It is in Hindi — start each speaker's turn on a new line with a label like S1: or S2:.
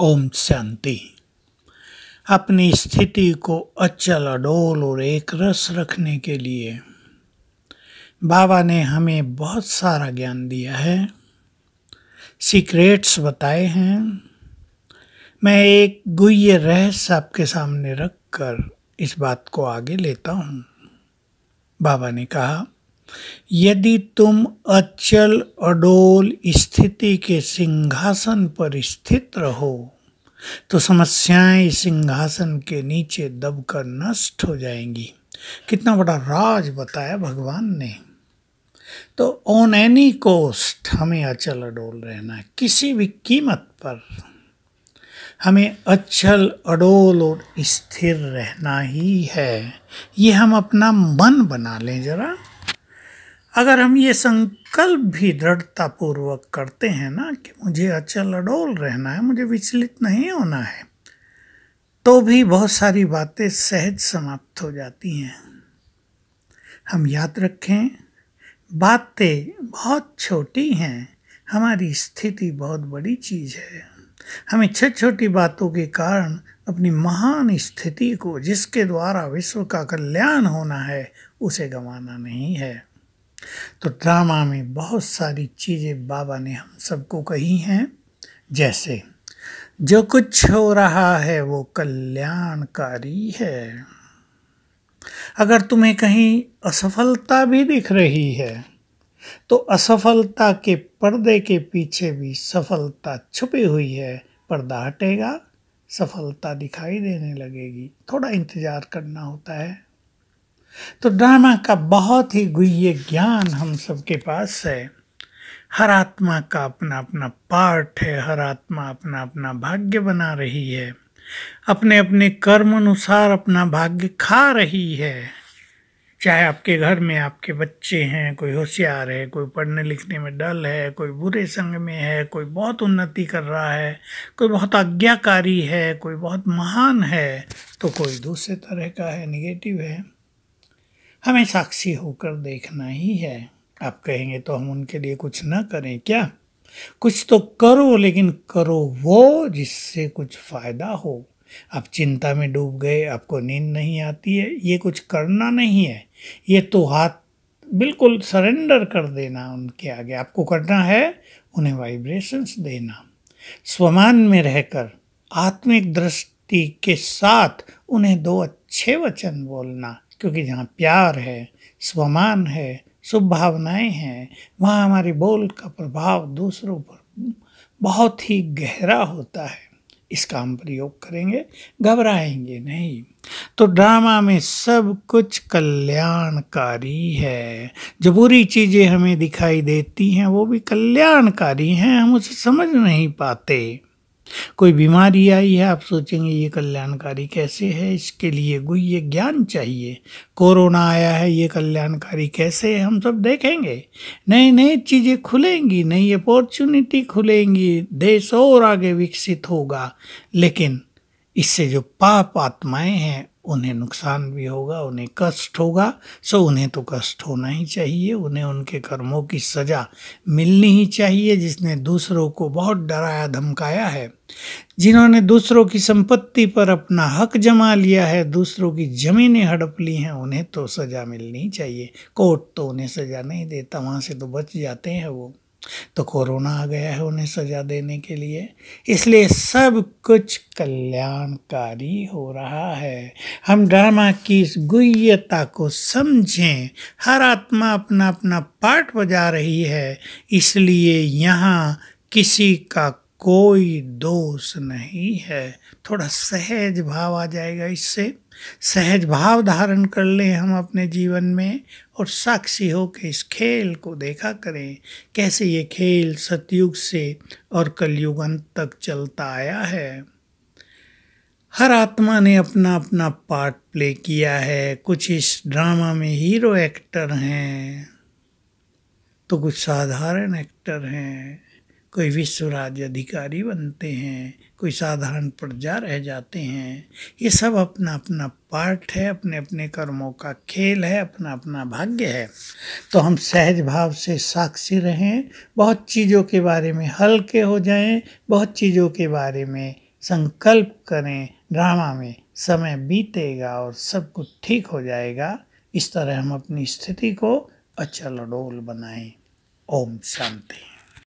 S1: ओम शांति अपनी स्थिति को अचल अडोल और एक रस रखने के लिए बाबा ने हमें बहुत सारा ज्ञान दिया है सीक्रेट्स बताए हैं मैं एक गुह्य रहस्य आपके सामने रखकर इस बात को आगे लेता हूँ बाबा ने कहा यदि तुम अचल अडोल स्थिति के सिंहासन पर स्थित रहो तो समस्याएं सिंहासन के नीचे दबकर नष्ट हो जाएंगी कितना बड़ा राज बताया भगवान ने तो ऑन एनी कोस्ट हमें अचल अडोल रहना है किसी भी कीमत पर हमें अचल अडोल और स्थिर रहना ही है ये हम अपना मन बना लें ज़रा अगर हम ये संकल्प भी दृढ़तापूर्वक करते हैं ना कि मुझे अचल अडोल रहना है मुझे विचलित नहीं होना है तो भी बहुत सारी बातें सहज समाप्त हो जाती हैं हम याद रखें बातें बहुत छोटी हैं हमारी स्थिति बहुत बड़ी चीज़ है हम इच्छा छोटी बातों के कारण अपनी महान स्थिति को जिसके द्वारा विश्व का कल्याण होना है उसे गंवाना नहीं है तो ड्रामा में बहुत सारी चीज़ें बाबा ने हम सबको कही हैं जैसे जो कुछ हो रहा है वो कल्याणकारी है अगर तुम्हें कहीं असफलता भी दिख रही है तो असफलता के पर्दे के पीछे भी सफलता छुपी हुई है पर्दा हटेगा सफलता दिखाई देने लगेगी थोड़ा इंतज़ार करना होता है तो ड्रामा का बहुत ही गुह्य ज्ञान हम सबके पास है हर आत्मा का अपना अपना पार्ट है हर आत्मा अपना अपना भाग्य बना रही है अपने अपने कर्म अनुसार अपना भाग्य खा रही है चाहे आपके घर में आपके बच्चे हैं कोई होशियार है कोई पढ़ने लिखने में डल है कोई बुरे संग में है कोई बहुत उन्नति कर रहा है कोई बहुत आज्ञाकारी है कोई बहुत महान है तो कोई दूसरे तरह का है निगेटिव है हमें साक्षी होकर देखना ही है आप कहेंगे तो हम उनके लिए कुछ ना करें क्या कुछ तो करो लेकिन करो वो जिससे कुछ फ़ायदा हो आप चिंता में डूब गए आपको नींद नहीं आती है ये कुछ करना नहीं है ये तो हाथ बिल्कुल सरेंडर कर देना उनके आगे आपको करना है उन्हें वाइब्रेशंस देना स्वमान में रहकर आत्मिक दृष्टि के साथ उन्हें दो अच्छे वचन बोलना क्योंकि जहाँ प्यार है स्वमान है भावनाएँ हैं वहाँ हमारे बोल का प्रभाव दूसरों पर बहुत ही गहरा होता है इसका हम प्रयोग करेंगे घबराएंगे नहीं तो ड्रामा में सब कुछ कल्याणकारी है जो बुरी चीज़ें हमें दिखाई देती हैं वो भी कल्याणकारी हैं हम उसे समझ नहीं पाते कोई बीमारी आई है आप सोचेंगे ये कल्याणकारी कैसे है इसके लिए ये ज्ञान चाहिए कोरोना आया है ये कल्याणकारी कैसे है हम सब देखेंगे नई नई चीज़ें खुलेंगी नई अपॉर्चुनिटी खुलेंगी देश और आगे विकसित होगा लेकिन इससे जो पाप आत्माएं हैं उन्हें नुकसान भी होगा उन्हें कष्ट होगा सो उन्हें तो कष्ट होना ही चाहिए उन्हें उनके कर्मों की सज़ा मिलनी ही चाहिए जिसने दूसरों को बहुत डराया धमकाया है जिन्होंने दूसरों की संपत्ति पर अपना हक जमा लिया है दूसरों की ज़मीनें हड़प ली हैं उन्हें तो सज़ा मिलनी चाहिए कोर्ट तो उन्हें सज़ा नहीं देता वहाँ से तो बच जाते हैं वो तो कोरोना आ गया है उन्हें सजा देने के लिए इसलिए सब कुछ कल्याणकारी हो रहा है हम ड्रामा की इस गुह्यता को समझें हर आत्मा अपना अपना पार्ट बजा रही है इसलिए यहाँ किसी का कोई दोष नहीं है थोड़ा सहज भाव आ जाएगा इससे सहज भाव धारण कर लें हम अपने जीवन में और साक्षी हो के इस खेल को देखा करें कैसे ये खेल सतयुग से और कलयुग अंत तक चलता आया है हर आत्मा ने अपना अपना पार्ट प्ले किया है कुछ इस ड्रामा में हीरो एक्टर हैं तो कुछ साधारण एक्टर हैं कोई विश्व राज्य अधिकारी बनते हैं कोई साधारण प्रजा रह जाते हैं ये सब अपना अपना पार्ट है अपने अपने कर्मों का खेल है अपना अपना भाग्य है तो हम सहज भाव से साक्षी रहें बहुत चीज़ों के बारे में हल्के हो जाएं बहुत चीज़ों के बारे में संकल्प करें ड्रामा में समय बीतेगा और सब कुछ ठीक हो जाएगा इस तरह हम अपनी स्थिति को अचल डोल बनाएं ओम शांति